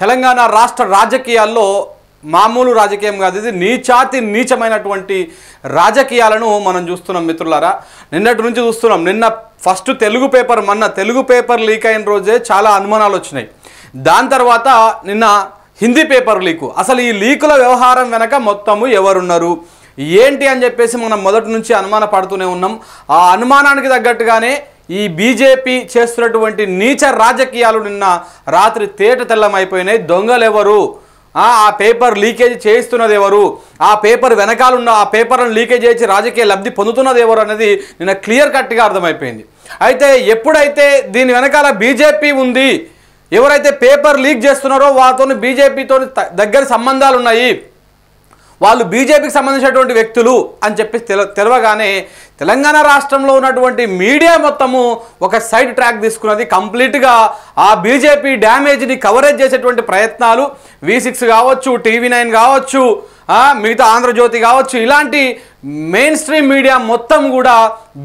తెలంగాణ రాష్ట్ర రాజకీయాల్లో మామూలు రాజకీయం కాదు ఇది నీచాతి నీచమైనటువంటి రాజకీయాలను మనం చూస్తున్నాం మిత్రులారా నిన్నటి నుంచి చూస్తున్నాం నిన్న ఫస్ట్ తెలుగు పేపర్ మొన్న తెలుగు పేపర్ లీక్ అయిన రోజే చాలా అనుమానాలు వచ్చినాయి దాని తర్వాత నిన్న హిందీ పేపర్ లీకు అసలు ఈ లీకుల వ్యవహారం వెనక మొత్తము ఎవరున్నారు ఏంటి అని చెప్పేసి మనం మొదటి నుంచి అనుమాన పడుతూనే ఉన్నాం ఆ అనుమానానికి తగ్గట్టుగానే ఈ బీజేపీ చేస్తున్నటువంటి నీచ రాజకీయాలు నిన్న రాత్రి తేట తెల్లమైపోయినాయి దొంగలెవరు ఆ పేపర్ లీకేజ్ చేయిస్తున్నది ఎవరు ఆ పేపర్ వెనకాలన్న ఆ పేపర్ను లీకేజ్ చేసి రాజకీయ లబ్ధి పొందుతున్నది ఎవరు అనేది నిన్న క్లియర్ కట్గా అర్థమైపోయింది అయితే ఎప్పుడైతే దీని వెనకాల బీజేపీ ఉంది ఎవరైతే పేపర్ లీక్ చేస్తున్నారో వాళ్ళతో బీజేపీతో దగ్గర సంబంధాలు ఉన్నాయి వాళ్ళు బీజేపీకి సంబంధించినటువంటి వ్యక్తులు అని చెప్పి తెలవగానే తెలంగాణ రాష్ట్రంలో ఉన్నటువంటి మీడియా మొత్తము ఒక సైడ్ ట్రాక్ తీసుకున్నది కంప్లీట్గా ఆ బీజేపీ డ్యామేజ్ని కవరేజ్ చేసేటువంటి ప్రయత్నాలు వి సిక్స్ కావచ్చు టీవీ నైన్ కావచ్చు మిగతా ఆంధ్రజ్యోతి కావచ్చు ఇలాంటి మెయిన్ స్ట్రీమ్ మీడియా మొత్తం కూడా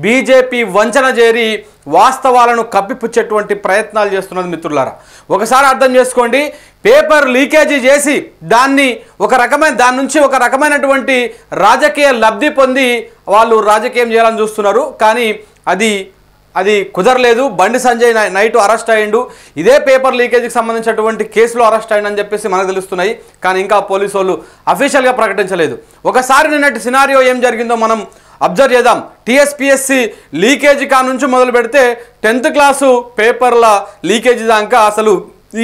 బీజేపీ వంచన చేరి వాస్తవాలను కప్పిపుచ్చేటువంటి ప్రయత్నాలు చేస్తున్నది మిత్రులారా ఒకసారి అర్థం చేసుకోండి పేపర్ లీకేజీ చేసి దాన్ని ఒక రకమైన దాని నుంచి ఒక రకమైనటువంటి రాజకీయ లబ్ధి పొంది వాళ్ళు రాజకీయం చేయాలని చూస్తున్నారు కానీ అది అది కుదరలేదు బండి సంజయ్ నైట్ అరెస్ట్ అయ్యిండు ఇదే పేపర్ లీకేజీకి సంబంధించినటువంటి కేసులో అరెస్ట్ అయ్యిందని చెప్పేసి మనకు తెలుస్తున్నాయి కానీ ఇంకా పోలీసు వాళ్ళు అఫీషియల్గా ప్రకటించలేదు ఒకసారి నిన్నటి సినారియో ఏం జరిగిందో మనం అబ్జర్వ్ చేద్దాం టీఎస్పిఎస్సి లీకేజీ కా నుంచి మొదలు పెడితే టెన్త్ క్లాసు పేపర్ల లీకేజీ దాకా అసలు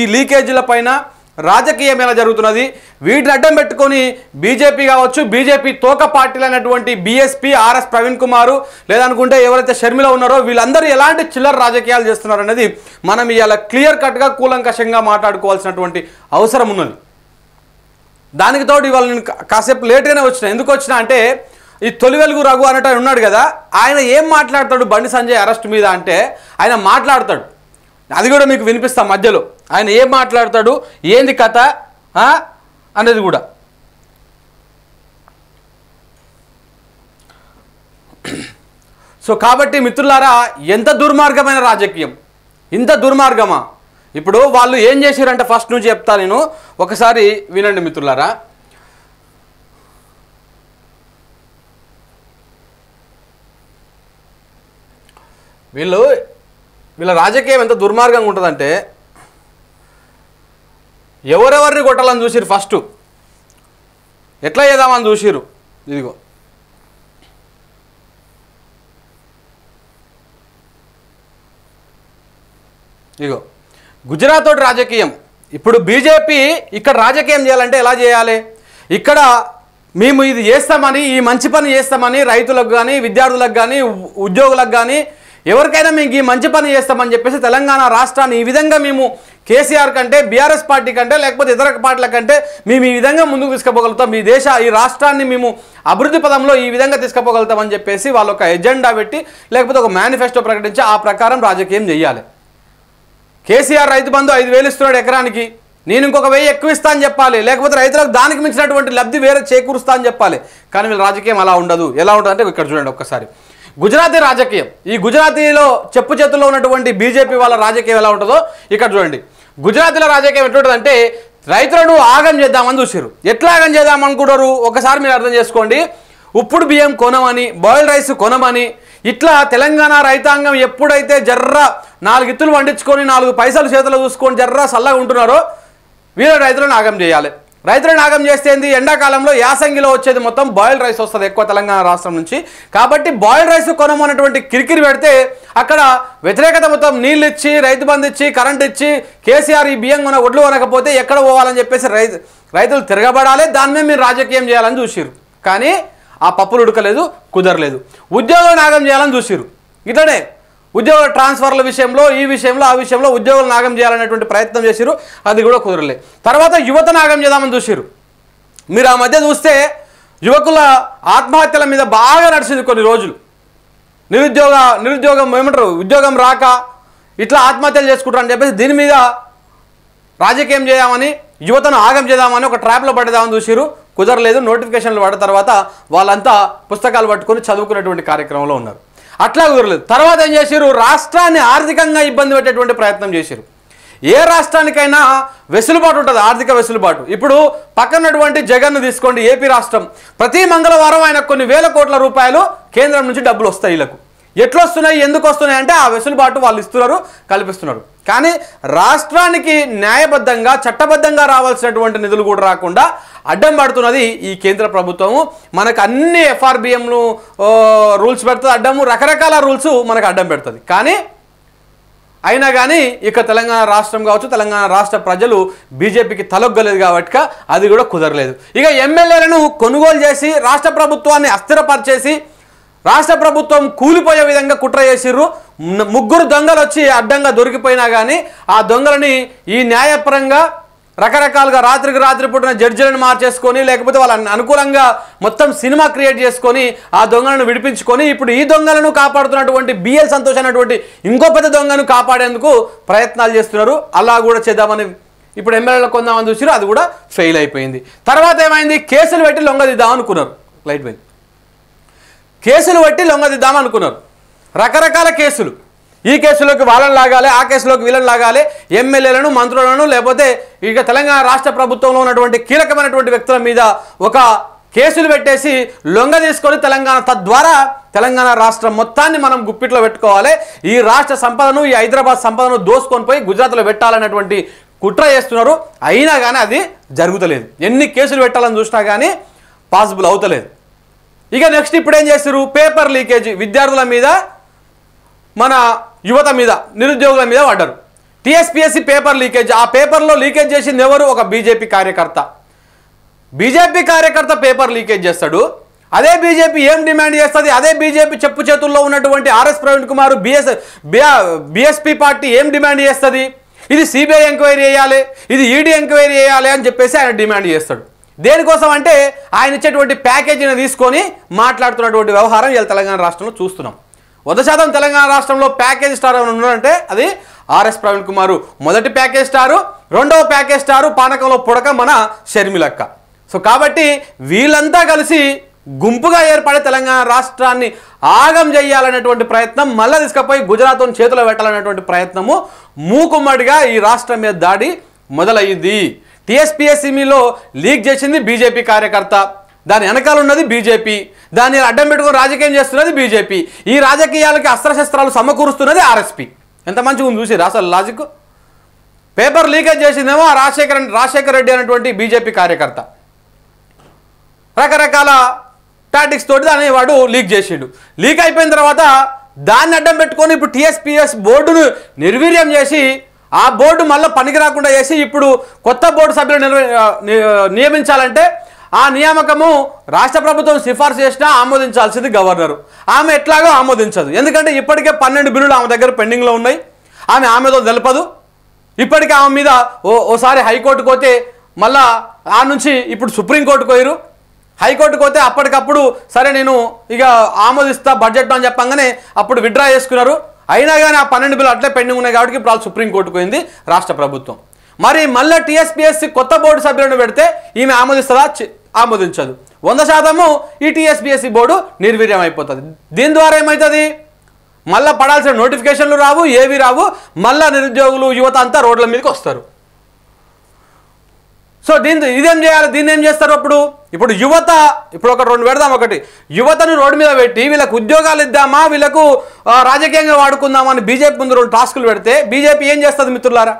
ఈ లీకేజీల పైన రాజకీయం ఎలా జరుగుతున్నది వీటిని అడ్డం పెట్టుకొని బీజేపీ కావచ్చు బీజేపీ తోక అయినటువంటి బీఎస్పీ ఆర్ఎస్ ప్రవీణ్ కుమారు లేదనుకుంటే ఎవరైతే షర్మిల ఉన్నారో వీళ్ళందరూ ఎలాంటి చిల్లర రాజకీయాలు చేస్తున్నారు అనేది మనం ఇవాళ క్లియర్ కట్గా కూలంకషంగా మాట్లాడుకోవాల్సినటువంటి అవసరం ఉన్నది దానికి తోడు ఇవాళ నేను కాసేపు లేట్గానే వచ్చిన ఎందుకు వచ్చిన అంటే ఈ తొలి వెలుగు రఘు అనేట ఉన్నాడు కదా ఆయన ఏం మాట్లాడతాడు బండి సంజయ్ అరెస్ట్ మీద అంటే ఆయన మాట్లాడతాడు అది కూడా మీకు వినిపిస్తా మధ్యలో ఆయన ఏం మాట్లాడతాడు ఏంది కథ అనేది కూడా సో కాబట్టి మిత్రులారా ఎంత దుర్మార్గమైన రాజకీయం ఇంత దుర్మార్గమా ఇప్పుడు వాళ్ళు ఏం చేశారంటే ఫస్ట్ నుంచి చెప్తా నేను ఒకసారి వినండి మిత్రులారా వీళ్ళు వీళ్ళ రాజకీయం ఎంత దుర్మార్గంగా ఉంటుందంటే ఎవరెవరిని కొట్టాలని చూసిరు ఫస్ట్ ఎట్లా చేద్దామని చూసిరు ఇదిగో ఇదిగో గుజరాత్ తోటి రాజకీయం ఇప్పుడు బీజేపీ ఇక్కడ రాజకీయం చేయాలంటే ఎలా చేయాలి ఇక్కడ మేము ఇది చేస్తామని ఈ మంచి పని చేస్తామని రైతులకు కానీ విద్యార్థులకు కానీ ఉద్యోగులకు కానీ ఎవరికైనా మీకు ఈ మంచి పని చేస్తామని చెప్పేసి తెలంగాణ రాష్ట్రాన్ని ఈ విధంగా మేము కేసీఆర్ కంటే బీఆర్ఎస్ పార్టీ కంటే లేకపోతే ఇతర పార్టీల కంటే మేము ఈ విధంగా ముందుకు తీసుకుపోగలుగుతాం ఈ దేశ ఈ రాష్ట్రాన్ని మేము అభివృద్ధి పదంలో ఈ విధంగా తీసుకుపోగలుగుతామని చెప్పేసి వాళ్ళు ఒక ఎజెండా పెట్టి లేకపోతే ఒక మేనిఫెస్టో ప్రకటించి ఆ ప్రకారం రాజకీయం చేయాలి కేసీఆర్ రైతు బంధు ఐదు వేలు ఇస్తున్నాడు ఎకరానికి నేను ఇంకొక వెయ్యి ఎక్కువ ఇస్తా అని చెప్పాలి లేకపోతే రైతులకు దానికి మించినటువంటి లబ్ధి వేరే చేకూరుస్తా అని చెప్పాలి కానీ వీళ్ళు రాజకీయం అలా ఉండదు ఎలా ఉంటుంది అంటే ఇక్కడ చూడండి ఒక్కసారి గుజరాతీ రాజకీయం ఈ గుజరాతీలో చెప్పు చేతుల్లో ఉన్నటువంటి బీజేపీ వాళ్ళ రాజకీయం ఎలా ఉంటుందో ఇక్కడ చూడండి గుజరాతీల రాజకీయం అంటే రైతులను ఆగం చేద్దామని చూసారు ఎట్లా ఆగం చేద్దామనుకుంటారు ఒకసారి మీరు అర్థం చేసుకోండి ఉప్పుడు బియ్యం కొనమని బాయిల్డ్ రైస్ కొనమని ఇట్లా తెలంగాణ రైతాంగం ఎప్పుడైతే జర్ర నాలుగు ఇత్తులు వండించుకొని నాలుగు పైసలు చేతులు చూసుకొని జర్ర సల్లగా ఉంటున్నారో వీళ్ళ రైతులను ఆగం చేయాలి రైతులు నాగం చేస్తేంది ఎండాకాలంలో యాసంగిలో వచ్చేది మొత్తం బాయిల్డ్ రైస్ వస్తుంది ఎక్కువ తెలంగాణ రాష్ట్రం నుంచి కాబట్టి బాయిల్డ్ రైస్ కొనమన్నటువంటి కిరికిరి పెడితే అక్కడ వ్యతిరేకత మొత్తం నీళ్ళు ఇచ్చి రైతు బంధు ఇచ్చి కరెంట్ ఇచ్చి కేసీఆర్ ఈ బియ్యం కొన ఒడ్లు కొనకపోతే ఎక్కడ పోవాలని చెప్పేసి రైతు రైతులు తిరగబడాలి దాని మీద మీరు రాజకీయం చేయాలని చూసిరు కానీ ఆ పప్పులు ఉడకలేదు కుదరలేదు ఉద్యోగం నాగం చేయాలని చూసిరు ఇతడే ఉద్యోగ ట్రాన్స్ఫర్ల విషయంలో ఈ విషయంలో ఆ విషయంలో ఉద్యోగులు నాగం చేయాలనేటువంటి ప్రయత్నం చేసిరు అది కూడా కుదరలే తర్వాత యువత నాగం చేద్దామని చూసిరు మీరు ఆ మధ్య చూస్తే యువకుల ఆత్మహత్యల మీద బాగా నడిచింది కొన్ని రోజులు నిరుద్యోగ నిరుద్యోగం ఏమంటారు ఉద్యోగం రాక ఇట్లా ఆత్మహత్యలు చేసుకుంటారు అని చెప్పేసి దీని మీద రాజకీయం చేద్దామని యువతను ఆగం చేద్దామని ఒక ట్రాప్లో పడేదామని చూసిరు కుదరలేదు నోటిఫికేషన్లు పడిన తర్వాత వాళ్ళంతా పుస్తకాలు పట్టుకొని చదువుకునేటువంటి కార్యక్రమంలో ఉన్నారు అట్లా కుదరలేదు తర్వాత ఏం చేశారు రాష్ట్రాన్ని ఆర్థికంగా ఇబ్బంది పెట్టేటువంటి ప్రయత్నం చేశారు ఏ రాష్ట్రానికైనా వెసులుబాటు ఉంటుంది ఆర్థిక వెసులుబాటు ఇప్పుడు పక్కనటువంటి జగన్ను తీసుకోండి ఏపీ రాష్ట్రం ప్రతి మంగళవారం ఆయన కొన్ని వేల కోట్ల రూపాయలు కేంద్రం నుంచి డబ్బులు వస్తాయి వీళ్ళకు ఎట్లొస్తున్నాయి వస్తున్నాయి ఎందుకు వస్తున్నాయి అంటే ఆ వెసులుబాటు వాళ్ళు ఇస్తున్నారు కల్పిస్తున్నారు కానీ రాష్ట్రానికి న్యాయబద్ధంగా చట్టబద్ధంగా రావాల్సినటువంటి నిధులు కూడా రాకుండా అడ్డం పడుతున్నది ఈ కేంద్ర ప్రభుత్వము మనకు అన్ని ఎఫ్ఆర్బిఎంలు రూల్స్ పెడుతుంది అడ్డము రకరకాల రూల్స్ మనకు అడ్డం పెడుతుంది కానీ అయినా కానీ ఇక తెలంగాణ రాష్ట్రం కావచ్చు తెలంగాణ రాష్ట్ర ప్రజలు బీజేపీకి తలొగ్గలేదు కాబట్టి అది కూడా కుదరలేదు ఇక ఎమ్మెల్యేలను కొనుగోలు చేసి రాష్ట్ర ప్రభుత్వాన్ని అస్థిరపరిచేసి రాష్ట్ర ప్రభుత్వం కూలిపోయే విధంగా కుట్ర చేసిర్రు ముగ్గురు దొంగలు వచ్చి అడ్డంగా దొరికిపోయినా కానీ ఆ దొంగలని ఈ న్యాయపరంగా రకరకాలుగా రాత్రికి రాత్రి పుట్టిన జడ్జిలను మార్చేసుకొని లేకపోతే వాళ్ళ అనుకూలంగా మొత్తం సినిమా క్రియేట్ చేసుకొని ఆ దొంగలను విడిపించుకొని ఇప్పుడు ఈ దొంగలను కాపాడుతున్నటువంటి బిఎల్ సంతోష్ అనేటువంటి ఇంకో పెద్ద దొంగను కాపాడేందుకు ప్రయత్నాలు చేస్తున్నారు అలా కూడా చేద్దామని ఇప్పుడు ఎమ్మెల్యేలు కొందామని చూసిరు అది కూడా ఫెయిల్ అయిపోయింది తర్వాత ఏమైంది కేసులు పెట్టి లొంగదిద్దాం అనుకున్నారు లైట్ పోయింది కేసులు బట్టి లొంగదిద్దామనుకున్నారు రకరకాల కేసులు ఈ కేసులోకి వాళ్ళని లాగాలి ఆ కేసులోకి వీళ్ళని లాగాలి ఎమ్మెల్యేలను మంత్రులను లేకపోతే ఇక తెలంగాణ రాష్ట్ర ప్రభుత్వంలో ఉన్నటువంటి కీలకమైనటువంటి వ్యక్తుల మీద ఒక కేసులు పెట్టేసి లొంగ తీసుకొని తెలంగాణ తద్వారా తెలంగాణ రాష్ట్రం మొత్తాన్ని మనం గుప్పిట్లో పెట్టుకోవాలి ఈ రాష్ట్ర సంపదను ఈ హైదరాబాద్ సంపదను దోసుకొని పోయి గుజరాత్లో పెట్టాలనేటువంటి కుట్ర చేస్తున్నారు అయినా కానీ అది జరుగుతలేదు ఎన్ని కేసులు పెట్టాలని చూసినా కానీ పాసిబుల్ అవుతలేదు ఇక నెక్స్ట్ ఇప్పుడు ఏం చేస్తారు పేపర్ లీకేజ్ విద్యార్థుల మీద మన యువత మీద నిరుద్యోగుల మీద పడ్డరు టీఎస్పీఎస్సీ పేపర్ లీకేజ్ ఆ పేపర్లో లీకేజ్ చేసింది ఎవరు ఒక బీజేపీ కార్యకర్త బీజేపీ కార్యకర్త పేపర్ లీకేజ్ చేస్తాడు అదే బీజేపీ ఏం డిమాండ్ చేస్తుంది అదే బీజేపీ చెప్పు చేతుల్లో ఉన్నటువంటి RS Praveen Kumar BS BSP party ఏం డిమాండ్ చేస్తుంది ఇది సిబిఐ ఎంక్వైరీ చేయాలి ఇది ఈడీ ఎంక్వైరీ చేయాలి అని చెప్పేసి ఆయన డిమాండ్ చేస్తాడు దేనికోసం అంటే ఆయన ఇచ్చేటువంటి ప్యాకేజీని తీసుకొని మాట్లాడుతున్నటువంటి వ్యవహారం ఇలా తెలంగాణ రాష్ట్రంలో చూస్తున్నాం వంద శాతం తెలంగాణ రాష్ట్రంలో ప్యాకేజ్ స్టార్ ఏమైనా ఉన్నారంటే అది ఆర్ఎస్ ప్రవీణ్ కుమారు మొదటి ప్యాకేజ్ స్టారు రెండవ ప్యాకేజ్ స్టారు పానకంలో పుడక మన షర్మిలక్క సో కాబట్టి వీళ్ళంతా కలిసి గుంపుగా ఏర్పడే తెలంగాణ రాష్ట్రాన్ని ఆగం చేయాలనేటువంటి ప్రయత్నం మళ్ళీ తీసుకపోయి గుజరాత్ చేతిలో పెట్టాలనేటువంటి ప్రయత్నము మూకుమ్మడిగా ఈ రాష్ట్రం మీద దాడి మొదలయ్యింది టీఎస్పీఎస్సీమీలో లీక్ చేసింది బీజేపీ కార్యకర్త దాని వెనకాల ఉన్నది బీజేపీ దాన్ని అడ్డం పెట్టుకుని రాజకీయం చేస్తున్నది బీజేపీ ఈ రాజకీయాలకి అస్త్రశస్త్రాలు సమకూరుస్తున్నది ఆర్ఎస్పీ ఎంత మంచిగా ఉంది చూసి అసలు లాజిక్ పేపర్ లీకేజ్ చేసిందేమో రాజశేఖర రాజశేఖర్ రెడ్డి అనేటువంటి బీజేపీ కార్యకర్త రకరకాల టాటిక్స్ తోటి దాన్ని వాడు లీక్ చేసిండు లీక్ అయిపోయిన తర్వాత దాన్ని అడ్డం పెట్టుకొని ఇప్పుడు టీఎస్పీఎస్ బోర్డును నిర్వీర్యం చేసి ఆ బోర్డు మళ్ళీ పనికి రాకుండా చేసి ఇప్పుడు కొత్త బోర్డు సభ్యులు నియమించాలంటే ఆ నియామకము రాష్ట్ర ప్రభుత్వం సిఫార్సు చేసినా ఆమోదించాల్సింది గవర్నరు ఆమె ఎట్లాగో ఆమోదించదు ఎందుకంటే ఇప్పటికే పన్నెండు బిల్లులు ఆమె దగ్గర పెండింగ్లో ఉన్నాయి ఆమె ఆమెతో తెలపదు ఇప్పటికే ఆమె మీద ఓ ఓసారి హైకోర్టుకు పోతే మళ్ళా ఆ నుంచి ఇప్పుడు సుప్రీంకోర్టుకు పోయారు హైకోర్టుకు పోతే అప్పటికప్పుడు సరే నేను ఇక ఆమోదిస్తా బడ్జెట్ అని చెప్పంగానే అప్పుడు విత్డ్రా చేసుకున్నారు అయినా కానీ ఆ పన్నెండు బిల్లు అట్లే పెండింగ్ ఉన్నాయి కాబట్టి ఇప్పుడు సుప్రీంకోర్టుకు పోయింది రాష్ట్ర ప్రభుత్వం మరి మళ్ళీ టీఎస్పీఎస్సీ కొత్త బోర్డు సభ్యులను పెడితే ఈమె ఆమోదిస్తుందా ఆమోదించదు వంద శాతము ఈ టీఎస్పీఎస్సీ బోర్డు నిర్వీర్యం అయిపోతుంది దీని ద్వారా ఏమవుతుంది మళ్ళీ పడాల్సిన నోటిఫికేషన్లు రావు ఏవి రావు మళ్ళీ నిరుద్యోగులు యువత అంతా రోడ్ల మీదకి వస్తారు సో దీంతో ఇదేం చేయాలి దీన్ని ఏం చేస్తారు అప్పుడు ఇప్పుడు యువత ఇప్పుడు ఒక రెండు పెడదాం ఒకటి యువతను రోడ్డు మీద పెట్టి వీళ్ళకు ఉద్యోగాలు ఇద్దామా వీళ్ళకు రాజకీయంగా వాడుకుందామా అని బీజేపీ ముందు రెండు టాస్కులు పెడితే బీజేపీ ఏం చేస్తుంది మిత్రులారా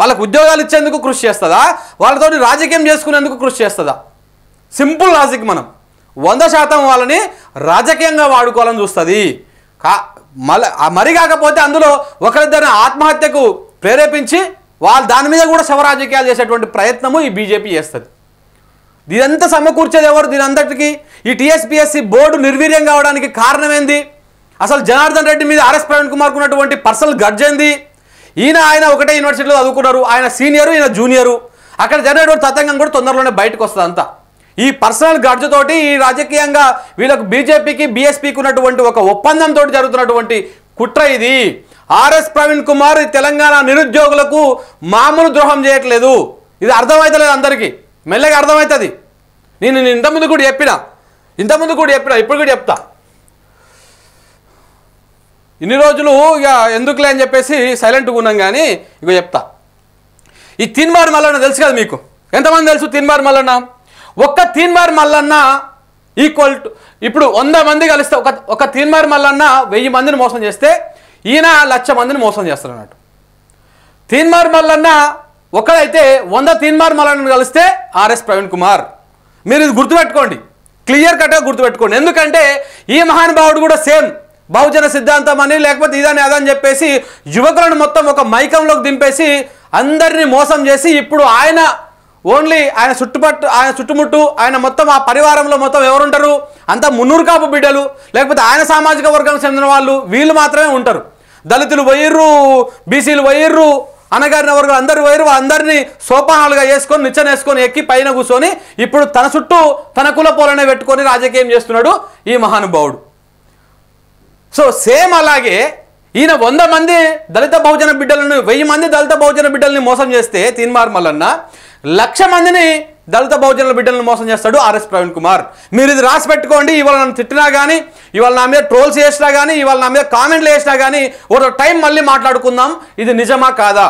వాళ్ళకు ఉద్యోగాలు ఇచ్చేందుకు కృషి చేస్తుందా వాళ్ళతోటి రాజకీయం చేసుకునేందుకు కృషి చేస్తుందా సింపుల్ లాజిక్ మనం వంద శాతం వాళ్ళని రాజకీయంగా వాడుకోవాలని చూస్తుంది కా మరి కాకపోతే అందులో ఒకరిద్దరిని ఆత్మహత్యకు ప్రేరేపించి వాళ్ళు దాని మీద కూడా శవరాజకీయాలు చేసేటువంటి ప్రయత్నము ఈ బీజేపీ చేస్తుంది దీనంతా సమకూర్చేది ఎవరు దీనంతటికి ఈ టీఎస్పిఎస్సి బోర్డు నిర్వీర్యం కావడానికి కారణమేంది అసలు జనార్దన్ రెడ్డి మీద ఆర్ఎస్ ప్రవీణ్ కుమార్కు ఉన్నటువంటి పర్సనల్ గర్జంది ఈయన ఆయన ఒకటే యూనివర్సిటీలో చదువుకున్నారు ఆయన సీనియరు ఈయన జూనియరు అక్కడ జరిగినటువంటి తతంగం కూడా తొందరలోనే బయటకు వస్తుంది అంతా ఈ పర్సనల్ గర్జతోటి ఈ రాజకీయంగా వీళ్ళకు బీజేపీకి బీఎస్పీకి ఉన్నటువంటి ఒక ఒప్పందంతో జరుగుతున్నటువంటి కుట్ర ఇది ఆర్ఎస్ ప్రవీణ్ కుమార్ తెలంగాణ నిరుద్యోగులకు మామూలు ద్రోహం చేయట్లేదు ఇది అర్థమవుతలేదు అందరికీ మెల్లగా అర్థమవుతుంది నేను నేను ఇంతకుముందు కూడా చెప్పిన ఇంతకుముందు కూడా చెప్పిన ఇప్పుడు కూడా చెప్తా ఇన్ని రోజులు ఇక ఎందుకులే అని చెప్పేసి సైలెంట్గా ఉన్నాం కానీ ఇక చెప్తా ఈ తిన్మార్ మల్లన్న తెలుసు కదా మీకు ఎంతమంది తెలుసు తిన్మార్ మల్లన్న ఒక్క తిన్మార్ మల్లన్న ఈక్వల్ టు ఇప్పుడు వంద మంది కలిస్తే ఒక ఒక తీన్మార్ మల్లన్న వెయ్యి మందిని మోసం చేస్తే ఈయన లక్ష మందిని మోసం చేస్తారు అన్నట్టు తీన్మార్ మల్లన్న ఒకడైతే వంద తీన్మార్ మల్లన్న కలిస్తే ఆర్ఎస్ ప్రవీణ్ కుమార్ మీరు ఇది గుర్తుపెట్టుకోండి క్లియర్ కట్గా గుర్తుపెట్టుకోండి ఎందుకంటే ఈ మహానుభావుడు కూడా సేమ్ బహుజన సిద్ధాంతం అని లేకపోతే ఇదని అదని చెప్పేసి యువకులను మొత్తం ఒక మైకంలోకి దింపేసి అందరినీ మోసం చేసి ఇప్పుడు ఆయన ఓన్లీ ఆయన చుట్టుపట్టు ఆయన చుట్టుముట్టు ఆయన మొత్తం ఆ పరివారంలో మొత్తం ఎవరుంటారు అంతా మున్నూరు కాపు బిడ్డలు లేకపోతే ఆయన సామాజిక వర్గానికి చెందిన వాళ్ళు వీళ్ళు మాత్రమే ఉంటారు దళితులు వైర్రు బీసీలు వైర్రు అనగారిన వర్గం అందరు వైరు అందరినీ సోపానాలుగా నిచ్చెన వేసుకొని ఎక్కి పైన కూర్చొని ఇప్పుడు తన చుట్టూ తన కుల పోలనే పెట్టుకొని రాజకీయం చేస్తున్నాడు ఈ మహానుభావుడు సో సేమ్ అలాగే ఈయన వంద మంది దళిత బహుజన బిడ్డలను వెయ్యి మంది దళిత బహుజన బిడ్డల్ని మోసం చేస్తే తీన్మార్ మల్లన్న లక్ష మందిని దళిత బహుజనుల బిడ్డలను మోసం చేస్తాడు ఆర్ఎస్ ప్రవీణ్ కుమార్ మీరు ఇది రాసి పెట్టుకోండి ఇవాళ నన్ను తిట్టినా కానీ ఇవాళ నా మీద ట్రోల్స్ చేసినా కానీ ఇవాళ నా మీద కామెంట్లు వేసినా కానీ ఒక టైం మళ్ళీ మాట్లాడుకుందాం ఇది నిజమా కాదా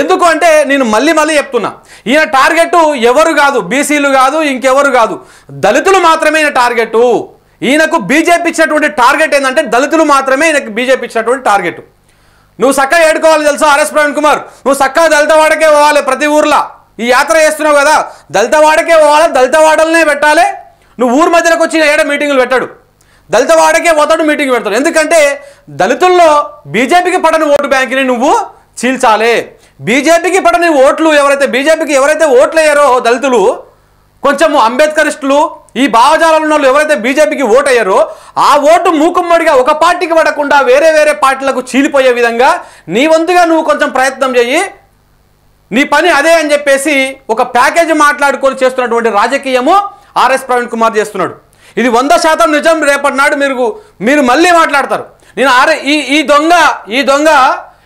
ఎందుకు అంటే నేను మళ్ళీ మళ్ళీ చెప్తున్నా ఈయన టార్గెట్ ఎవరు కాదు బీసీలు కాదు ఇంకెవరు కాదు దళితులు మాత్రమే ఈయన టార్గెట్ ఈయనకు బీజేపీ ఇచ్చినటువంటి టార్గెట్ ఏంటంటే దళితులు మాత్రమే ఈయనకు బీజేపీ ఇచ్చినటువంటి టార్గెట్ నువ్వు చక్కగా ఏడుకోవాలి తెలుసా ఆర్ఎస్ ప్రవీణ్ కుమార్ నువ్వు చక్కగా దళిత వాడకే పోవాలి ప్రతి ఊర్లో ఈ యాత్ర చేస్తున్నావు కదా దళిత వాడకే పోవాలి దళిత వాడలనే పెట్టాలి నువ్వు ఊరు మధ్యలోకి వచ్చి ఏడ మీటింగులు పెట్టాడు దళిత వాడకే పోతాడు మీటింగ్ పెడతాడు ఎందుకంటే దళితుల్లో బీజేపీకి పడని ఓటు బ్యాంకుని నువ్వు చీల్చాలి బీజేపీకి పడని ఓట్లు ఎవరైతే బీజేపీకి ఎవరైతే ఓట్లు అయ్యారో దళితులు కొంచెము అంబేద్కరిస్టులు ఈ భావజాలంలో వాళ్ళు ఎవరైతే బీజేపీకి ఓటు అయ్యారో ఆ ఓటు మూకుమ్మడిగా ఒక పార్టీకి పడకుండా వేరే వేరే పార్టీలకు చీలిపోయే విధంగా నీ వంతుగా నువ్వు కొంచెం ప్రయత్నం చేయి నీ పని అదే అని చెప్పేసి ఒక ప్యాకేజ్ మాట్లాడుకొని చేస్తున్నటువంటి రాజకీయము ఆర్ఎస్ ప్రవీణ్ కుమార్ చేస్తున్నాడు ఇది వంద శాతం నిజం రేపటి నాడు మీరు మీరు మళ్ళీ మాట్లాడతారు నేను ఆర్ఎస్ ఈ ఈ దొంగ ఈ దొంగ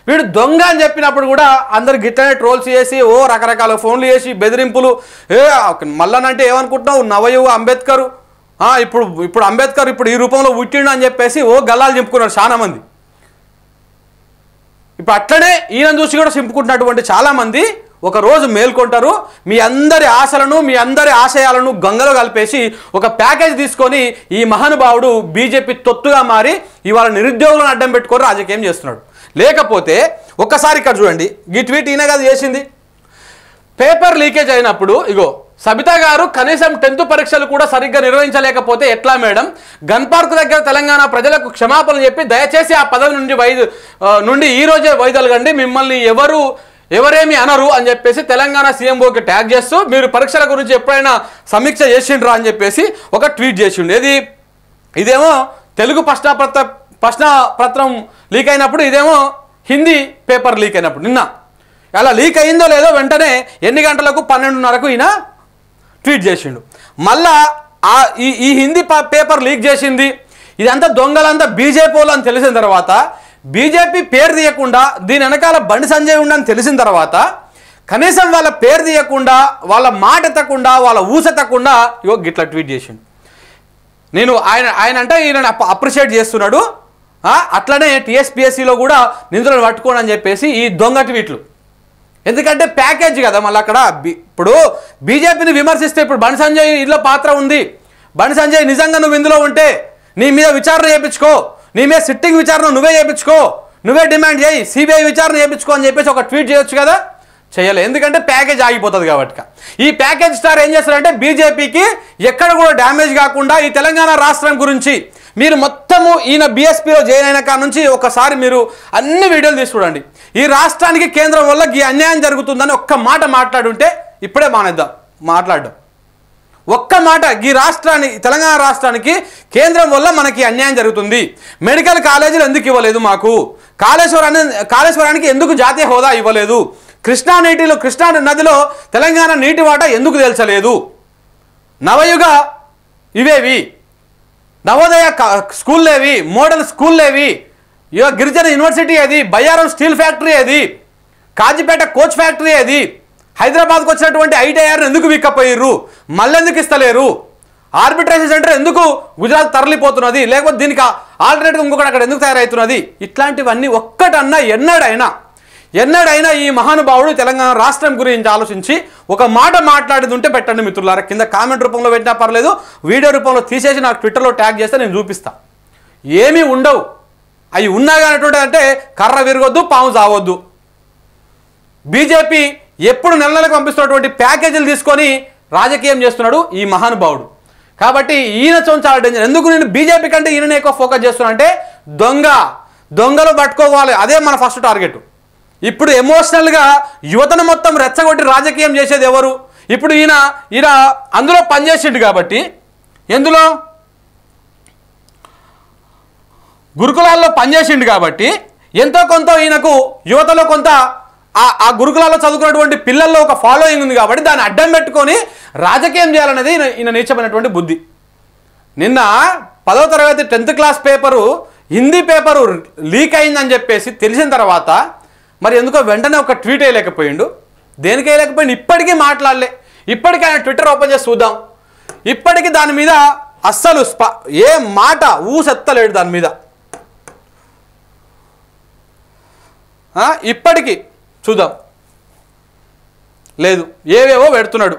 వీడు దొంగ అని చెప్పినప్పుడు కూడా అందరు గిట్లనే ట్రోల్స్ చేసి ఓ రకరకాల ఫోన్లు చేసి బెదిరింపులు ఏ మళ్ళనంటే ఏమనుకుంటున్నావు నవయువ అంబేద్కర్ ఇప్పుడు ఇప్పుడు అంబేద్కర్ ఇప్పుడు ఈ రూపంలో పుట్టిండు అని చెప్పేసి ఓ గల్లాలు చింపుకున్నారు చాలామంది ఇప్పుడు అట్లనే ఈయన చూసి కూడా చింపుకుంటున్నటువంటి చాలామంది ఒక రోజు మేల్కొంటారు మీ అందరి ఆశలను మీ అందరి ఆశయాలను గంగలో కలిపేసి ఒక ప్యాకేజ్ తీసుకొని ఈ మహానుభావుడు బీజేపీ తొత్తుగా మారి ఇవాళ నిరుద్యోగులను అడ్డం పెట్టుకొని రాజకీయం చేస్తున్నాడు లేకపోతే ఒక్కసారి ఇక్కడ చూడండి ఈ ట్వీట్ ఈయన కాదు చేసింది పేపర్ లీకేజ్ అయినప్పుడు ఇగో సబితా గారు కనీసం టెన్త్ పరీక్షలు కూడా సరిగ్గా నిర్వహించలేకపోతే ఎట్లా మేడం గన్ పార్క్ దగ్గర తెలంగాణ ప్రజలకు క్షమాపణ చెప్పి దయచేసి ఆ పదవి నుండి వైదు నుండి ఈ రోజే వైదొలగండి మిమ్మల్ని ఎవరు ఎవరేమి అనరు అని చెప్పేసి తెలంగాణ సీఎంఓకి ట్యాగ్ చేస్తూ మీరు పరీక్షల గురించి ఎప్పుడైనా సమీక్ష చేసిండ్రా అని చెప్పేసి ఒక ట్వీట్ చేసిండు ఇది ఇదేమో తెలుగు ప్రశ్నాపత్ర ప్రశ్న పత్రం లీక్ అయినప్పుడు ఇదేమో హిందీ పేపర్ లీక్ అయినప్పుడు నిన్న అలా లీక్ అయిందో లేదో వెంటనే ఎన్ని గంటలకు పన్నెండున్నరకు ఈయన ట్వీట్ చేసిండు మళ్ళా ఆ ఈ ఈ హిందీ పేపర్ లీక్ చేసింది ఇదంతా దొంగలంతా బీజేపీ అని తెలిసిన తర్వాత బీజేపీ పేరు తీయకుండా దీని వెనకాల బండి సంజయ్ ఉండని తెలిసిన తర్వాత కనీసం వాళ్ళ పేరు తీయకుండా వాళ్ళ మాట ఎత్తకుండా వాళ్ళ ఊసెత్తకుండా ఇగో గిట్లా ట్వీట్ చేసిండు నేను ఆయన ఆయన అంటే ఈయన అప్రిషియేట్ చేస్తున్నాడు అట్లనే టీఎస్పిఎస్సిలో కూడా నిధులను పట్టుకోండి అని చెప్పేసి ఈ దొంగ ట్వీట్లు ఎందుకంటే ప్యాకేజ్ కదా మళ్ళీ అక్కడ ఇప్పుడు బీజేపీని విమర్శిస్తే ఇప్పుడు బండి సంజయ్ ఇందులో పాత్ర ఉంది బండి సంజయ్ నిజంగా నువ్వు ఇందులో ఉంటే నీ మీద విచారణ చేయించుకో నీ మీద సిట్టింగ్ విచారణ నువ్వే చేయించుకో నువ్వే డిమాండ్ చేయి సిబిఐ విచారణ చేయించుకో అని చెప్పేసి ఒక ట్వీట్ చేయొచ్చు కదా చేయలే ఎందుకంటే ప్యాకేజ్ ఆగిపోతుంది కాబట్టి ఈ ప్యాకేజ్ స్టార్ ఏం చేస్తారంటే బీజేపీకి ఎక్కడ కూడా డ్యామేజ్ కాకుండా ఈ తెలంగాణ రాష్ట్రం గురించి మీరు మొత్తము ఈయన బీఎస్పీలో జాయిన్ అయిన కాడ నుంచి ఒకసారి మీరు అన్ని వీడియోలు తీసి చూడండి ఈ రాష్ట్రానికి కేంద్రం వల్ల ఈ అన్యాయం జరుగుతుందని ఒక్క మాట మాట్లాడుంటే ఇప్పుడే మానేద్దాం మాట్లాడడం ఒక్క మాట ఈ రాష్ట్రానికి తెలంగాణ రాష్ట్రానికి కేంద్రం వల్ల మనకి అన్యాయం జరుగుతుంది మెడికల్ కాలేజీలు ఎందుకు ఇవ్వలేదు మాకు కాళేశ్వరాన్ని కాళేశ్వరానికి ఎందుకు జాతీయ హోదా ఇవ్వలేదు కృష్ణా నీటిలో కృష్ణా నదిలో తెలంగాణ నీటి వాటా ఎందుకు తేల్చలేదు నవయుగ ఇవేవి నవోదయ స్కూల్ లేవి మోడల్ స్కూల్ స్కూల్లేవి గిరిజన యూనివర్సిటీ అది బయ్యారం స్టీల్ ఫ్యాక్టరీ అది కాజీపేట కోచ్ ఫ్యాక్టరీ అది హైదరాబాద్కు వచ్చినటువంటి ఐటీఐఆర్ ఎందుకు వీకప్ అయ్యారు మళ్ళెందుకు ఇస్తలేరు ఆర్బిట్రేషన్ సెంటర్ ఎందుకు గుజరాత్ తరలిపోతున్నది లేకపోతే దీనికి ఆల్టర్నేట్గా ఇంకొకటి అక్కడ ఎందుకు తయారవుతున్నది ఇట్లాంటివన్నీ ఒక్కటన్నా ఎన్నడైనా ఎన్నడైనా ఈ మహానుభావుడు తెలంగాణ రాష్ట్రం గురించి ఆలోచించి ఒక మాట మాట్లాడుతుంటే ఉంటే పెట్టండి మిత్రులారా కింద కామెంట్ రూపంలో పెట్టినా పర్లేదు వీడియో రూపంలో తీసేసి నాకు ట్విట్టర్లో ట్యాగ్ చేస్తే నేను చూపిస్తా ఏమీ ఉండవు అవి ఉన్నా కానీ అంటే కర్ర విరగొద్దు పాము చావద్దు బీజేపీ ఎప్పుడు నెల నెలకు పంపిస్తున్నటువంటి ప్యాకేజీలు తీసుకొని రాజకీయం చేస్తున్నాడు ఈ మహానుభావుడు కాబట్టి ఈయన చాలా డేంజర్ ఎందుకు నేను బీజేపీ కంటే ఈయననే ఎక్కువ ఫోకస్ చేస్తున్నా అంటే దొంగ దొంగలు పట్టుకోవాలి అదే మన ఫస్ట్ టార్గెట్ ఇప్పుడు ఎమోషనల్గా యువతను మొత్తం రెచ్చగొట్టి రాజకీయం చేసేది ఎవరు ఇప్పుడు ఈయన ఈయన అందులో పనిచేసిండు కాబట్టి ఎందులో గురుకులాల్లో పనిచేసిండు కాబట్టి ఎంతో కొంత ఈయనకు యువతలో కొంత ఆ గురుకులాల్లో చదువుకున్నటువంటి పిల్లల్లో ఒక ఫాలోయింగ్ ఉంది కాబట్టి దాన్ని అడ్డం పెట్టుకొని రాజకీయం చేయాలనేది ఈయన నీచమైనటువంటి బుద్ధి నిన్న పదవ తరగతి tenth class paper Hindi paper leak అయిందని చెప్పేసి తెలిసిన తర్వాత మరి ఎందుకో వెంటనే ఒక ట్వీట్ వేయలేకపోయిండు దేనికి వేయలేకపోయిండు ఇప్పటికీ మాట్లాడలే ఇప్పటికీ ఆయన ట్విట్టర్ ఓపెన్ చేసి చూద్దాం ఇప్పటికీ దాని మీద అస్సలు స్పా ఏ మాట ఊసెత్తలేడు దాని మీద ఇప్పటికీ చూద్దాం లేదు ఏవేవో పెడుతున్నాడు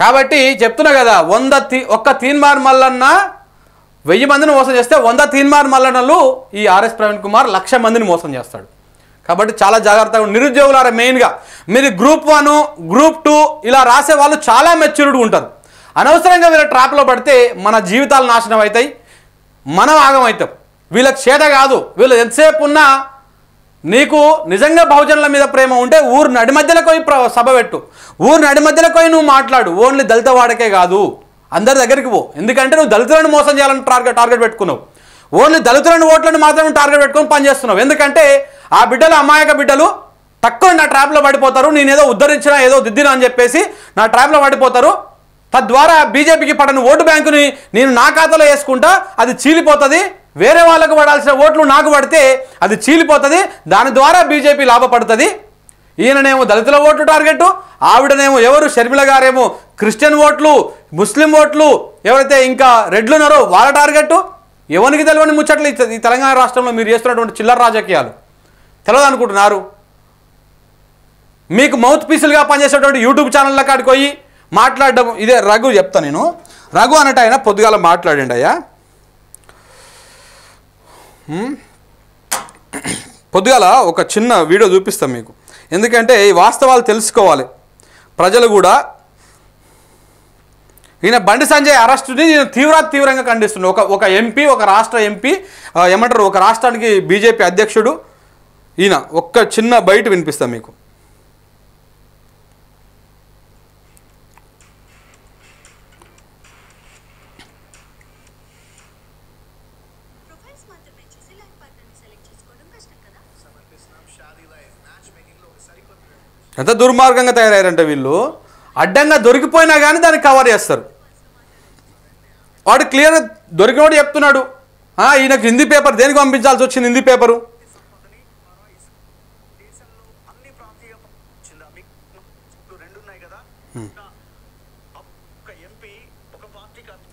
కాబట్టి చెప్తున్నా కదా వంద తీ ఒక్క తీన్మార్ మల్లన్నా వెయ్యి మందిని మోసం చేస్తే వంద తీన్మార్ మల్లనలు ఈ ఆర్ఎస్ ప్రవీణ్ కుమార్ లక్ష మందిని మోసం చేస్తాడు కాబట్టి చాలా జాగ్రత్తగా నిరుద్యోగులారా మెయిన్గా మీరు గ్రూప్ వన్ గ్రూప్ టూ ఇలా రాసే వాళ్ళు చాలా మెచ్యూర్డ్ ఉంటారు అనవసరంగా వీళ్ళ ట్రాప్లో పడితే మన జీవితాలు నాశనం అవుతాయి మనం ఆగమవుతాం వీళ్ళకి చేత కాదు వీళ్ళు ఎంతసేపు ఉన్నా నీకు నిజంగా బహుజనుల మీద ప్రేమ ఉంటే ఊరు నడి మధ్యలో పోయి సభ పెట్టు ఊరు నడి మధ్యలో పోయి నువ్వు మాట్లాడు ఓన్లీ దళిత వాడకే కాదు అందరి దగ్గరికి పో ఎందుకంటే నువ్వు దళితులను మోసం చేయాలని టార్గెట్ టార్గెట్ పెట్టుకున్నావు ఓన్లీ దళితులను ఓట్లను మాత్రమే టార్గెట్ పెట్టుకొని పనిచేస్తున్నావు ఎందుకంటే ఆ బిడ్డలు అమాయక బిడ్డలు తక్కువ నా ట్రాప్లో పడిపోతారు నేనేదో ఉద్ధరించినా ఏదో దిద్దినా అని చెప్పేసి నా ట్రాప్లో పడిపోతారు తద్వారా బీజేపీకి పడని ఓటు బ్యాంకుని నేను నా ఖాతాలో వేసుకుంటా అది చీలిపోతుంది వేరే వాళ్ళకు పడాల్సిన ఓట్లు నాకు పడితే అది చీలిపోతుంది దాని ద్వారా బీజేపీ లాభపడుతుంది ఈయననేమో దళితుల ఓట్లు టార్గెట్ ఆవిడనేమో ఎవరు షర్మిల గారేమో క్రిస్టియన్ ఓట్లు ముస్లిం ఓట్లు ఎవరైతే ఇంకా రెడ్లు ఉన్నారో వాళ్ళ టార్గెట్ ఎవరికి తెలియని ముచ్చట్లు ఈ తెలంగాణ రాష్ట్రంలో మీరు చేస్తున్నటువంటి చిల్లర రాజకీయాలు తెలవదనుకుంటున్నారు మీకు మౌత్ పీసులుగా పనిచేసేటువంటి యూట్యూబ్ ఛానళ్ళ కాడికి పోయి మాట్లాడడం ఇదే రఘు చెప్తా నేను రఘు అన్నట్టు ఆయన పొద్దుగాల మాట్లాడండి అయ్యా పొద్దుగాల ఒక చిన్న వీడియో చూపిస్తాం మీకు ఎందుకంటే ఈ వాస్తవాలు తెలుసుకోవాలి ప్రజలు కూడా ఈయన బండి సంజయ్ అరెస్టుని నేను తీవ్ర తీవ్రంగా ఖండిస్తున్నాను ఒక ఒక ఎంపీ ఒక రాష్ట్ర ఎంపీ ఏమంటారు ఒక రాష్ట్రానికి బీజేపీ అధ్యక్షుడు ఈయన ఒక్క చిన్న బయట వినిపిస్తాను మీకు ఎంత దుర్మార్గంగా తయారయ్యారంట వీళ్ళు అడ్డంగా దొరికిపోయినా కానీ దాన్ని కవర్ చేస్తారు వాడు క్లియర్గా దొరికినోడు చెప్తున్నాడు ఈయనకు హిందీ పేపర్ దేనికి పంపించాల్సి వచ్చింది హిందీ పేపరు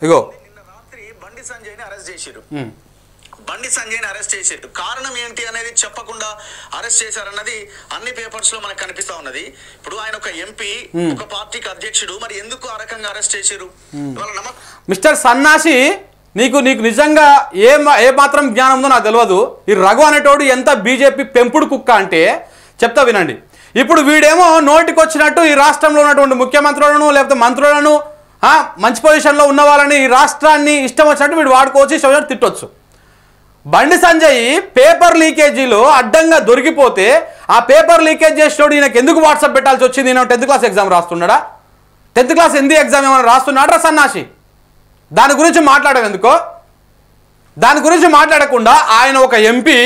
ఇగో బండి అరెస్ట్ బండి సంజయ్ని అరెస్ట్ చేశారు కారణం ఏంటి అనేది చెప్పకుండా అరెస్ట్ చేశారన్నది అన్ని పేపర్స్ లో మనకు కనిపిస్తా ఉన్నది ఇప్పుడు ఆయన ఒక ఎంపీ ఒక పార్టీకి అధ్యక్షుడు మరి ఎందుకు ఆ రకంగా అరెస్ట్ చేశారు మిస్టర్ సన్నాసి నీకు నీకు నిజంగా ఏ ఏ మాత్రం జ్ఞానం ఉందో నాకు తెలియదు ఈ రఘు అనేటోడు ఎంత బీజేపీ పెంపుడు కుక్క అంటే చెప్తా వినండి ఇప్పుడు వీడేమో నోటికి వచ్చినట్టు ఈ రాష్ట్రంలో ఉన్నటువంటి ముఖ్యమంత్రులను లేకపోతే మంత్రులను మంచి పొజిషన్లో ఉన్న వాళ్ళని ఈ రాష్ట్రాన్ని ఇష్టం వచ్చినట్టు వీడు వాడుకోవచ్చు ఇష్టం తిట్టొచ్చు బండి సంజయ్ పేపర్ లీకేజీలో అడ్డంగా దొరికిపోతే ఆ పేపర్ లీకేజ్ చేసినోడు ఈయనకు ఎందుకు వాట్సాప్ పెట్టాల్సి వచ్చింది ఈయన టెన్త్ క్లాస్ ఎగ్జామ్ రాస్తున్నాడా టెన్త్ క్లాస్ హిందీ ఎగ్జామ్ ఏమైనా రాస్తున్నాడా సన్నాసి దాని గురించి మాట్లాడేందుకో దాని గురించి మాట్లాడకుండా ఆయన ఒక ఎంపీ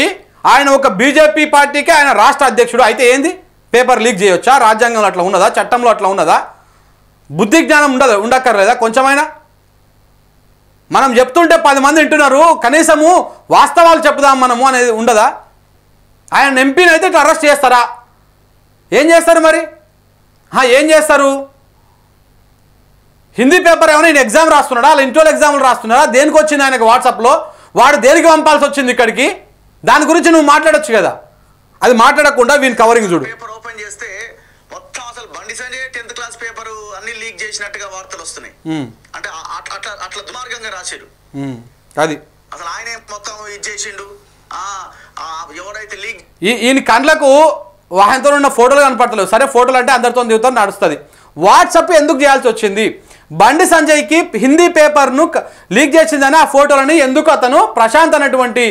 ఆయన ఒక బీజేపీ పార్టీకి ఆయన రాష్ట్ర అధ్యక్షుడు అయితే ఏంది పేపర్ లీక్ చేయొచ్చా రాజ్యాంగంలో అట్లా ఉన్నదా చట్టంలో అట్లా ఉన్నదా బుద్ధి జ్ఞానం ఉండదు ఉండక్కర్లేదా కొంచెమైనా మనం చెప్తుంటే పది మంది వింటున్నారు కనీసము వాస్తవాలు చెప్పుదాం మనము అనేది ఉండదా ఆయన ఎంపీని అయితే ఇట్లా అరెస్ట్ చేస్తారా ఏం చేస్తారు మరి ఏం చేస్తారు హిందీ పేపర్ ఏమైనా ఈయన ఎగ్జామ్ రాస్తున్నాడా వాళ్ళ ఇంట్లో ఎగ్జామ్లు రాస్తున్నారా దేనికి వచ్చింది ఆయనకు వాట్సాప్లో వాడు దేనికి పంపాల్సి వచ్చింది ఇక్కడికి దాని గురించి నువ్వు మాట్లాడొచ్చు కదా అది మాట్లాడకుండా వీని కవరింగ్ చూడు పేపర్ ఓపెన్ చేస్తే మొత్తం అసలు Bandi Sanjay tenth class paper అన్ని లీక్ చేసినట్టుగా వార్తలు వస్తున్నాయి అంటే అట్లా అట్లా దుమార్గంగా రాశారు అది అసలు ఆయన మొత్తం ఇది చేసిండు ఎవరైతే లీక్ ఈయన కండ్లకు వాహనంతో ఉన్న ఫోటోలు కనపడతలేవు సరే ఫోటోలు అంటే అందరితో దిగుతాం నడుస్తుంది వాట్సాప్ ఎందుకు చేయాల్సి వచ్చింది బండి సంజయ్కి హిందీ పేపర్ను లీక్ చేసిందని ఆ ఫోటోలని ఎందుకు అతను ప్రశాంత్ అనేటువంటి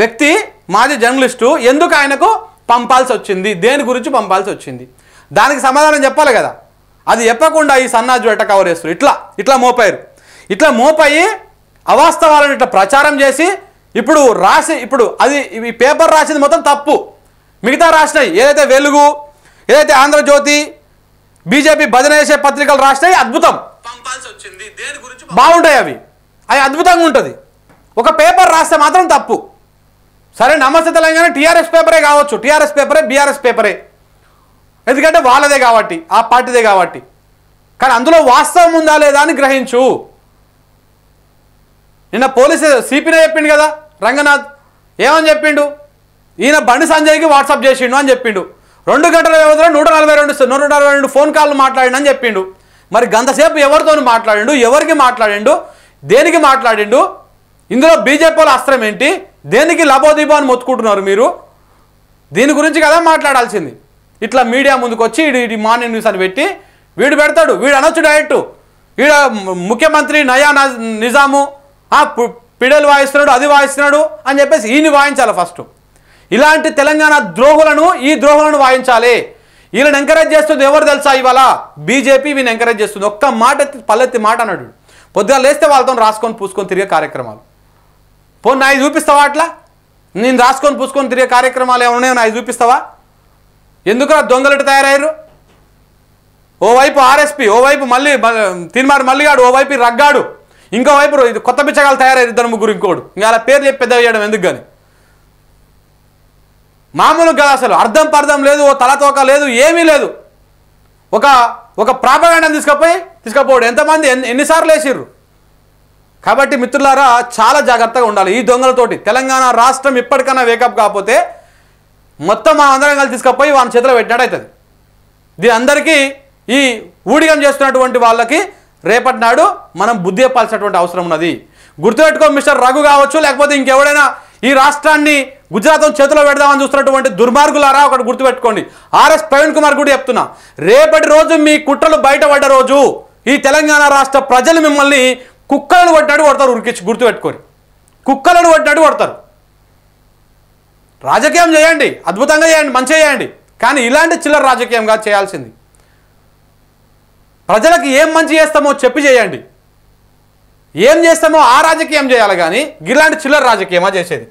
వ్యక్తి మాజీ జర్నలిస్టు ఎందుకు ఆయనకు పంపాల్సి వచ్చింది దేని గురించి పంపాల్సి వచ్చింది దానికి సమాధానం చెప్పాలి కదా అది చెప్పకుండా ఈ సన్నాజు ఎట్ట కవర్ చేస్తారు ఇట్లా ఇట్లా మోపారు ఇట్లా మోపయి అవాస్తవాలను ఇట్లా ప్రచారం చేసి ఇప్పుడు రాసి ఇప్పుడు అది ఈ పేపర్ రాసింది మొత్తం తప్పు మిగతా రాసినాయి ఏదైతే వెలుగు ఏదైతే ఆంధ్రజ్యోతి బీజేపీ భజన చేసే పత్రికలు రాసినాయి అద్భుతం బాగుంటాయి అవి అవి అద్భుతంగా ఉంటుంది ఒక పేపర్ రాస్తే మాత్రం తప్పు సరే నమస్తే తెలంగాణ టీఆర్ఎస్ పేపరే కావచ్చు టీఆర్ఎస్ పేపరే బీఆర్ఎస్ పేపరే ఎందుకంటే వాళ్ళదే కాబట్టి ఆ పార్టీదే కాబట్టి కానీ అందులో వాస్తవం ఉందా లేదా అని గ్రహించు నిన్న పోలీసు సిపినే చెప్పిండు కదా రంగనాథ్ ఏమని చెప్పిండు ఈయన బండి సంజయ్కి వాట్సాప్ చేసిండు అని చెప్పిండు రెండు గంటల వ్యవధిలో నూట నలభై రెండు నూట నలభై రెండు ఫోన్ కాల్ మాట్లాడిండు అని చెప్పిండు మరి గంతసేపు ఎవరితో మాట్లాడిండు ఎవరికి మాట్లాడిండు దేనికి మాట్లాడిండు ఇందులో బీజేపీల అస్త్రం ఏంటి దేనికి లబోదీబో అని మొత్తుకుంటున్నారు మీరు దీని గురించి కదా మాట్లాడాల్సింది ఇట్లా మీడియా ముందుకు వచ్చి ఇది మార్నింగ్ న్యూస్ అని పెట్టి వీడు పెడతాడు వీడు అనొచ్చు డైరెక్ట్ వీడ ముఖ్యమంత్రి నయా నిజాము పిడలు వాయిస్తున్నాడు అది వాయిస్తున్నాడు అని చెప్పేసి ఈయన వాయించాలి ఫస్ట్ ఇలాంటి తెలంగాణ ద్రోహులను ఈ ద్రోహులను వాయించాలి వీళ్ళని ఎంకరేజ్ చేస్తుంది ఎవరు తెలుసా ఇవాళ బీజేపీ వీని ఎంకరేజ్ చేస్తుంది ఒక్క మాట పల్లెత్తి మాట అన్నాడు పొద్దుగా లేస్తే వాళ్ళతో రాసుకొని పూసుకొని తిరిగే కార్యక్రమాలు పో నాయి చూపిస్తావా అట్లా నేను రాసుకొని పూసుకొని తిరిగే కార్యక్రమాలు ఏమైనా నాయి చూపిస్తావా ఎందుకు ఆ దొంగలట తయారయ్యారు ఓవైపు ఆర్ఎస్పి ఓవైపు మళ్ళీ తీర్మారు మల్లిగాడు ఓవైపు రగ్గాడు ఇంకోవైపు ఇది కొత్త పిచ్చగాలు తయారయ్యారు ఇద్దరు ముగ్గురు ఇంకోడు ఇంకా అలా పేరు చెప్పి పెద్ద ఎందుకు కానీ మామూలు కదా అసలు అర్థం పర్థం లేదు ఓ తలతోక లేదు ఏమీ లేదు ఒక ఒక ప్రాపగాండం తీసుకపోయి తీసుకపోవడం ఎంతమంది ఎన్ని ఎన్నిసార్లు వేసిర్రు కాబట్టి మిత్రులారా చాలా జాగ్రత్తగా ఉండాలి ఈ దొంగలతోటి తెలంగాణ రాష్ట్రం ఇప్పటికన్నా వేకప్ కాకపోతే మొత్తం మా అందరం కలిసి తీసుకుపోయి వాళ్ళ చేతిలో పెట్టినాడు అవుతుంది దీని అందరికీ ఈ ఊడిగం చేస్తున్నటువంటి వాళ్ళకి రేపటి నాడు మనం బుద్ధి చెప్పాల్సినటువంటి అవసరం ఉన్నది గుర్తుపెట్టుకో మిస్టర్ రఘు కావచ్చు లేకపోతే ఇంకెవడైనా ఈ రాష్ట్రాన్ని గుజరాత్ చేతిలో పెడదామని చూస్తున్నటువంటి దుర్మార్గులారా ఒకటి గుర్తుపెట్టుకోండి ఆర్ఎస్ ప్రవీణ్ కుమార్ కూడా చెప్తున్నా రేపటి రోజు మీ కుట్రలు బయటపడ్డ రోజు ఈ తెలంగాణ రాష్ట్ర ప్రజలు మిమ్మల్ని కుక్కలను కొట్టినట్టు కొడతారు ఉరికిచ్చి గుర్తుపెట్టుకొని కుక్కలను కొట్టినట్టు కొడతారు రాజకీయం చేయండి అద్భుతంగా చేయండి మంచి చేయండి కానీ ఇలాంటి చిల్లర రాజకీయంగా చేయాల్సింది ప్రజలకు ఏం మంచి చేస్తామో చెప్పి చేయండి ఏం చేస్తామో ఆ రాజకీయం చేయాలి కానీ ఇలాంటి చిల్లర రాజకీయమా చేసేది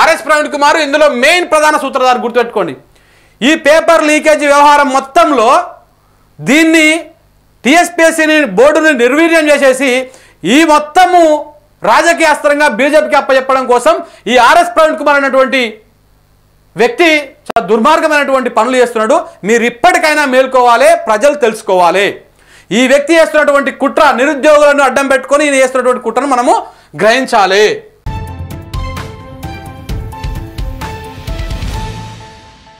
ఆర్ఎస్ ప్రవీణ్ కుమార్ ఇందులో మెయిన్ ప్రధాన సూత్రధారి గుర్తుపెట్టుకోండి ఈ పేపర్ లీకేజ్ వ్యవహారం మొత్తంలో దీన్ని టీఎస్పీఎస్సీని బోర్డుని నిర్వీర్యం చేసేసి ఈ మొత్తము అస్త్రంగా బీజేపీకి అప్పచెప్పడం కోసం ఈ ఆర్ఎస్ ప్రవీణ్ కుమార్ అనేటువంటి వ్యక్తి చాలా దుర్మార్గమైనటువంటి పనులు చేస్తున్నాడు మీరు ఇప్పటికైనా మేల్కోవాలి ప్రజలు తెలుసుకోవాలి ఈ వ్యక్తి చేస్తున్నటువంటి కుట్ర నిరుద్యోగులను అడ్డం పెట్టుకొని ఈయన చేస్తున్నటువంటి కుట్రను మనము గ్రహించాలి